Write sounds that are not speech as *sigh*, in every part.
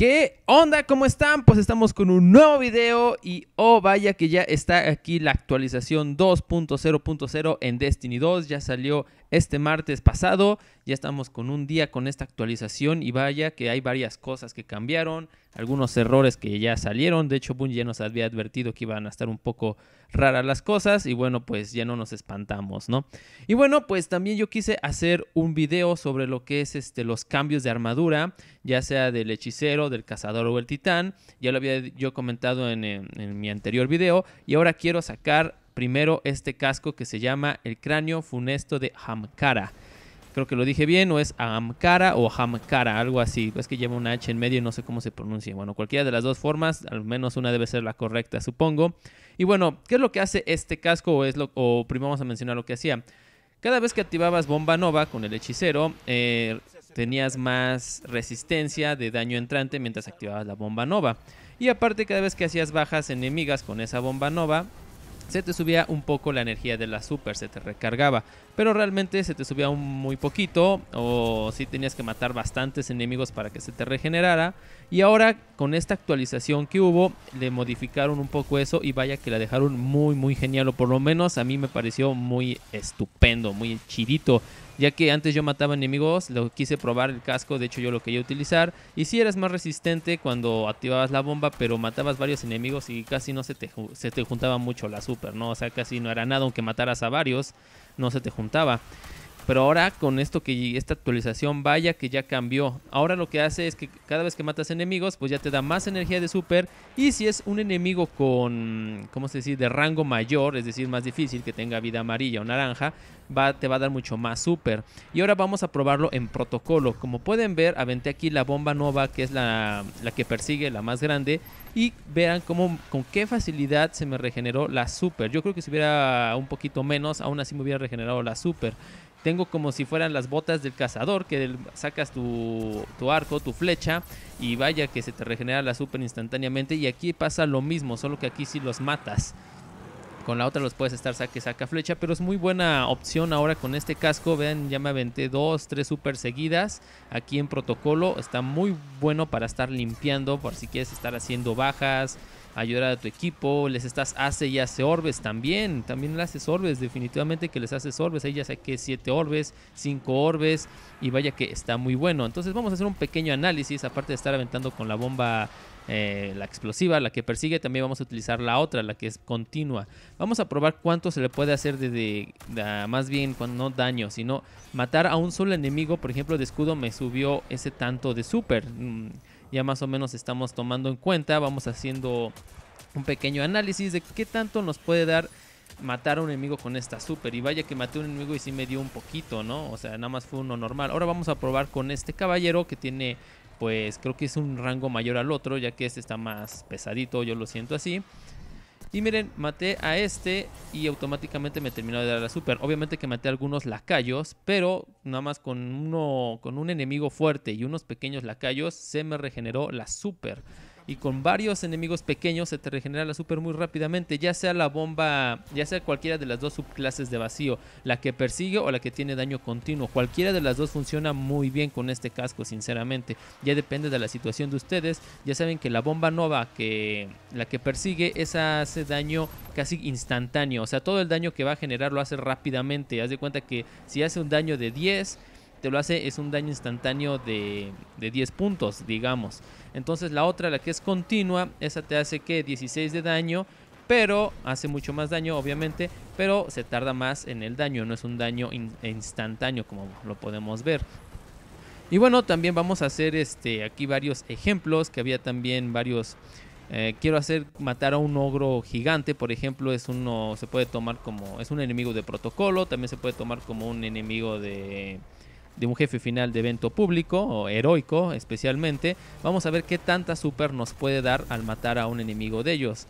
¿Qué onda? ¿Cómo están? Pues estamos con un nuevo video y oh vaya que ya está aquí la actualización 2.0.0 en Destiny 2, ya salió este martes pasado. Ya estamos con un día con esta actualización y vaya que hay varias cosas que cambiaron, algunos errores que ya salieron. De hecho, Boon ya nos había advertido que iban a estar un poco raras las cosas y bueno, pues ya no nos espantamos, ¿no? Y bueno, pues también yo quise hacer un video sobre lo que es este los cambios de armadura, ya sea del hechicero, del cazador o el titán. Ya lo había yo comentado en mi anterior video y ahora quiero sacar primero este casco que se llama el cráneo funesto de Hamkara. Creo que lo dije bien, o es Hamkara o Hamkara, algo así. Es que lleva una H en medio y no sé cómo se pronuncia. Bueno, cualquiera de las dos formas, al menos una debe ser la correcta, supongo. Y bueno, ¿qué es lo que hace este casco? O, es primero vamos a mencionar lo que hacía. Cada vez que activabas Bomba Nova con el hechicero, eh, tenías más resistencia de daño entrante mientras activabas la bomba nova. Y aparte cada vez que hacías bajas enemigas con esa bomba nova, se te subía un poco la energía de la super, se te recargaba. Pero realmente se te subía muy poquito o si tenías que matar bastantes enemigos para que se te regenerara. Y ahora con esta actualización que hubo, le modificaron un poco eso y vaya que la dejaron muy, muy genial, o por lo menos a mí me pareció muy estupendo, muy chidito. Ya que antes yo mataba enemigos, lo quise probar el casco, de hecho yo lo quería utilizar. Y si sí eras más resistente cuando activabas la bomba, pero matabas varios enemigos y casi no se se te juntaba mucho la super, ¿no? O sea, casi no era nada, aunque mataras a varios, no se te juntaba. Pero ahora con esto que esta actualización vaya que ya cambió. Ahora lo que hace es que cada vez que matas enemigos, pues ya te da más energía de super. Y si es un enemigo con, ¿cómo se dice? De rango mayor, es decir, más difícil, que tenga vida amarilla o naranja, va, te va a dar mucho más super. Y ahora vamos a probarlo en protocolo. Como pueden ver, aventé aquí la bomba nueva que es la, que persigue, la más grande. Y vean cómo, con qué facilidad se me regeneró la super. Yo creo que si hubiera un poquito menos, aún así me hubiera regenerado la super. Tengo como si fueran las botas del cazador, que sacas tu, arco, tu flecha, y vaya que se te regenera la super instantáneamente. Y aquí pasa lo mismo, solo que aquí si los matas con la otra los puedes estar saque, saca flecha, pero es muy buena opción ahora con este casco. Vean, ya me aventé dos, tres super seguidas aquí en protocolo. Está muy bueno para estar limpiando, por si quieres estar haciendo bajas, ayudar a tu equipo, les estás hace y hace orbes también, también le haces orbes, definitivamente que les haces orbes, ahí ya que 7 orbes, 5 orbes y vaya que está muy bueno. Entonces vamos a hacer un pequeño análisis, aparte de estar aventando con la bomba, eh, la explosiva, la que persigue, también vamos a utilizar la otra, la que es continua. Vamos a probar cuánto se le puede hacer desde, de, ah, más bien cuando no daño, sino matar a un solo enemigo, por ejemplo de escudo me subió ese tanto de super. Mm, ya más o menos estamos tomando en cuenta, vamos haciendo un pequeño análisis de qué tanto nos puede dar matar a un enemigo con esta super. Y vaya que maté a un enemigo y sí me dio un poquito, ¿no? O sea, nada más fue uno normal. Ahora vamos a probar con este caballero que tiene, pues creo que es un rango mayor al otro, ya que este está más pesadito, yo lo siento así. Y miren, maté a este y automáticamente me terminó de dar la super. Obviamente que maté a algunos lacayos, pero nada más con uno, con un enemigo fuerte y unos pequeños lacayos se me regeneró la super y con varios enemigos pequeños se te regenera la super muy rápidamente, ya sea la bomba, ya sea cualquiera de las dos subclases de vacío, la que persigue o la que tiene daño continuo. Cualquiera de las dos funciona muy bien con este casco, sinceramente. Ya depende de la situación de ustedes. Ya saben que la bomba nova, que la que persigue, esa hace daño casi instantáneo. O sea, todo el daño que va a generar lo hace rápidamente. Haz de cuenta que si hace un daño de 10 te lo hace, es un daño instantáneo de, 10 puntos, digamos. Entonces la otra, la que es continua, esa te hace que 16 de daño, pero hace mucho más daño, obviamente, pero se tarda más en el daño, no es un daño instantáneo como lo podemos ver. Y bueno, también vamos a hacer este aquí varios ejemplos, que había también varios eh, quiero hacer matar a un ogro gigante, por ejemplo, es uno se puede tomar como es un enemigo de protocolo, también se puede tomar como un enemigo de de un jefe final de evento público o heroico especialmente, vamos a ver qué tanta super nos puede dar al matar a un enemigo de ellos.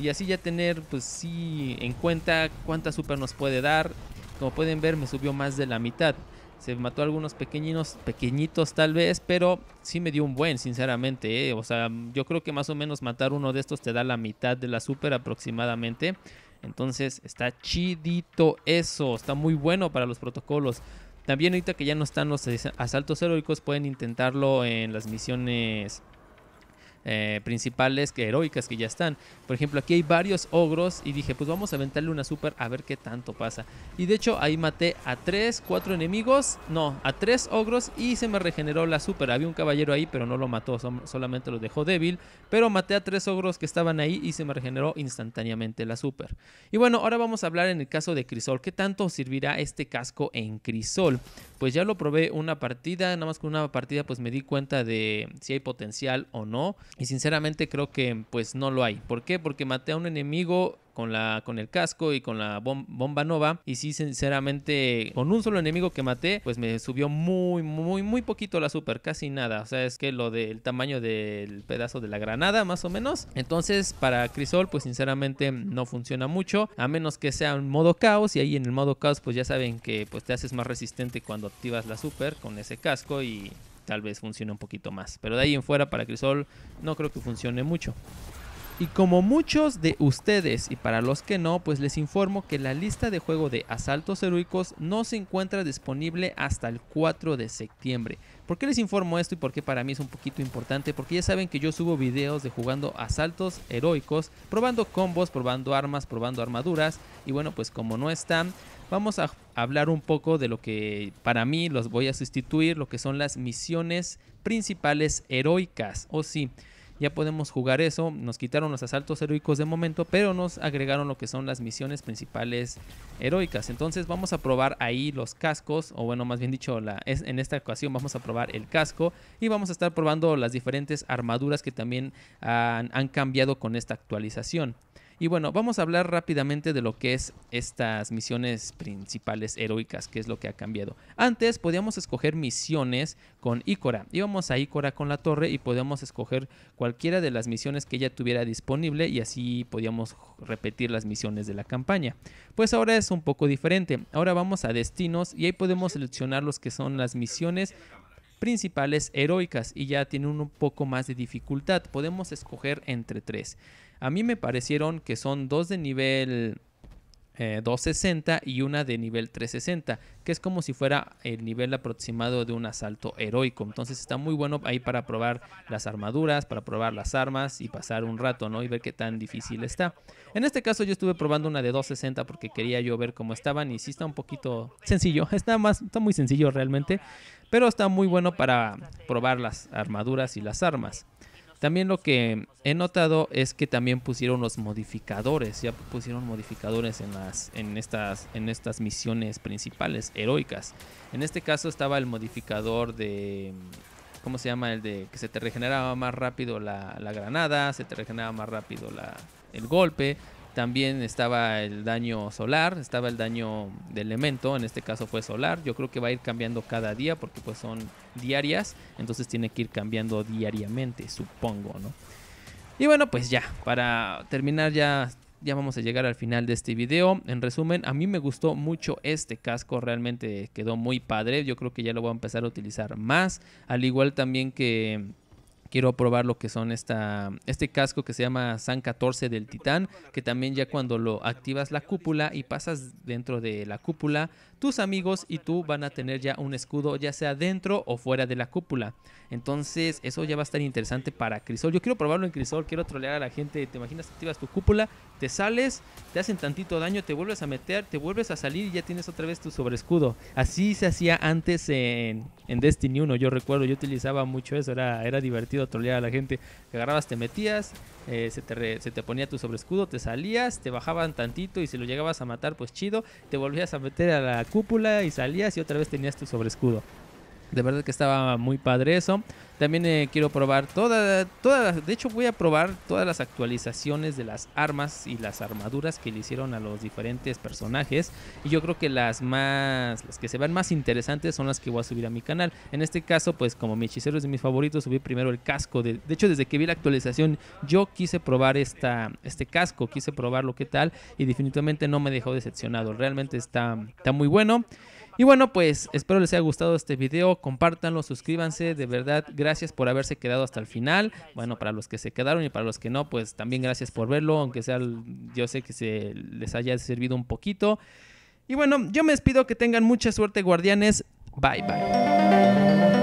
Y así ya tener pues sí en cuenta cuánta super nos puede dar. Como pueden ver me subió más de la mitad. Se mató algunos pequeñinos pequeñitos tal vez, pero sí me dio un buen, sinceramente. ¿eh? O sea, yo creo que más o menos matar uno de estos te da la mitad de la super aproximadamente. Entonces está chidito eso, está muy bueno para los protocolos. También ahorita que ya no están los asaltos heroicos, pueden intentarlo en las misiones eh, principales que heroicas que ya están. Por ejemplo, aquí hay varios ogros y dije, pues vamos a aventarle una super a ver qué tanto pasa. Y de hecho ahí maté a 3, 4 enemigos, no, a 3 ogros y se me regeneró la super. Había un caballero ahí, pero no lo mató, solamente lo dejó débil. Pero maté a 3 ogros que estaban ahí y se me regeneró instantáneamente la super. Y bueno, ahora vamos a hablar en el caso de Crisol. ¿Qué tanto servirá este casco en Crisol? Pues ya lo probé una partida, nada más con una partida pues me di cuenta de si hay potencial o no. Y sinceramente creo que pues no lo hay. ¿Por qué? Porque maté a un enemigo con, la, con el casco y con la bomba nova. Y sí, sinceramente, con un solo enemigo que maté, pues me subió muy, muy, muy poquito la super, casi nada. O sea, es que lo del tamaño del pedazo de la granada, más o menos. Entonces, para Crisol, pues sinceramente no funciona mucho, a menos que sea en modo caos. Y ahí en el modo caos, pues ya saben que pues te haces más resistente cuando activas la super con ese casco y tal vez funcione un poquito más. Pero de ahí en fuera para Crisol no creo que funcione mucho. Y como muchos de ustedes, y para los que no, pues les informo que la lista de juego de asaltos heroicos no se encuentra disponible hasta el 4 de septiembre. ¿Por qué les informo esto y por qué para mí es un poquito importante? Porque ya saben que yo subo videos de jugando asaltos heroicos, probando combos, probando armas, probando armaduras. Y bueno, pues como no están, vamos a hablar un poco de lo que para mí los voy a sustituir, lo que son las misiones principales heroicas. O sí ya podemos jugar eso. Nos quitaron los asaltos heroicos de momento, pero nos agregaron lo que son las misiones principales heroicas. Entonces vamos a probar ahí los cascos, o bueno, más bien dicho, en esta ocasión vamos a probar el casco y vamos a estar probando las diferentes armaduras que también han cambiado con esta actualización. Y bueno, vamos a hablar rápidamente de lo que es estas misiones principales heroicas, que es lo que ha cambiado. Antes podíamos escoger misiones con Ícora. Íbamos a Ícora con la torre y podíamos escoger cualquiera de las misiones que ella tuviera disponible y así podíamos repetir las misiones de la campaña. Pues ahora es un poco diferente. Ahora vamos a destinos y ahí podemos seleccionar los que son las misiones principales heroicas y ya tiene un poco más de dificultad. Podemos escoger entre tres. A mí me parecieron que son dos de nivel 260 eh, y una de nivel 360, que es como si fuera el nivel aproximado de un asalto heroico. Entonces está muy bueno ahí para probar las armaduras, para probar las armas y pasar un rato, ¿no? Y ver qué tan difícil está. En este caso yo estuve probando una de 260 porque quería yo ver cómo estaban y sí está un poquito sencillo, *laughs* está más, está muy sencillo realmente, pero está muy bueno para probar las armaduras y las armas. También lo que he notado es que también pusieron los modificadores, ya pusieron modificadores en las en estas en estas misiones principales heroicas. En este caso estaba el modificador de ¿cómo se llama? El de que se te regeneraba más rápido la, granada, se te regeneraba más rápido el golpe, también estaba el daño solar, estaba el daño de elemento, en este caso fue solar. Yo creo que va a ir cambiando cada día porque pues son diarias, entonces tiene que ir cambiando diariamente, supongo, ¿no? Y bueno, pues ya, para terminar ya ya vamos a llegar al final de este video. En resumen, a mí me gustó mucho este casco, realmente quedó muy padre. Yo creo que ya lo voy a empezar a utilizar más, al igual también que quiero probar lo que son esta, este casco que se llama San 14 del Titán, que también ya cuando lo activas la cúpula y pasas dentro de la cúpula, tus amigos y tú van a tener ya un escudo, ya sea dentro o fuera de la cúpula. Entonces, eso ya va a estar interesante para Crisol. Yo quiero probarlo en Crisol, quiero trolear a la gente. ¿Te imaginas? Activas tu cúpula, te sales, te hacen tantito daño, te vuelves a meter, te vuelves a salir y ya tienes otra vez tu sobreescudo. Así se hacía antes en, en Destiny 1, yo recuerdo, yo utilizaba mucho eso, era, era divertido trolear a la gente. Te agarrabas, te metías, eh, se, te se, te ponía tu sobreescudo, te salías, te bajaban tantito y si lo llegabas a matar, pues chido, te volvías a meter a la cúpula y salías y otra vez tenías tu sobreescudo. De verdad que estaba muy padre eso. También eh, quiero probar todas, todas, de hecho voy a probar todas las actualizaciones de las armas y las armaduras que le hicieron a los diferentes personajes. Y yo creo que las más, las que se ven más interesantes son las que voy a subir a mi canal. En este caso, pues como mi hechicero es de mis favoritos, subí primero el casco. De, hecho, desde que vi la actualización, yo quise probar esta, este casco, quise probar lo qué tal. Y definitivamente no me dejó decepcionado, realmente está, está muy bueno. Y bueno, pues espero les haya gustado este video, compártanlo, suscríbanse, de verdad, gracias gracias por haberse quedado hasta el final. Bueno, para los que se quedaron y para los que no, pues también gracias por verlo, aunque sea, yo sé que se les haya servido un poquito. Y bueno, yo me despido que tengan mucha suerte, guardianes. Bye, bye.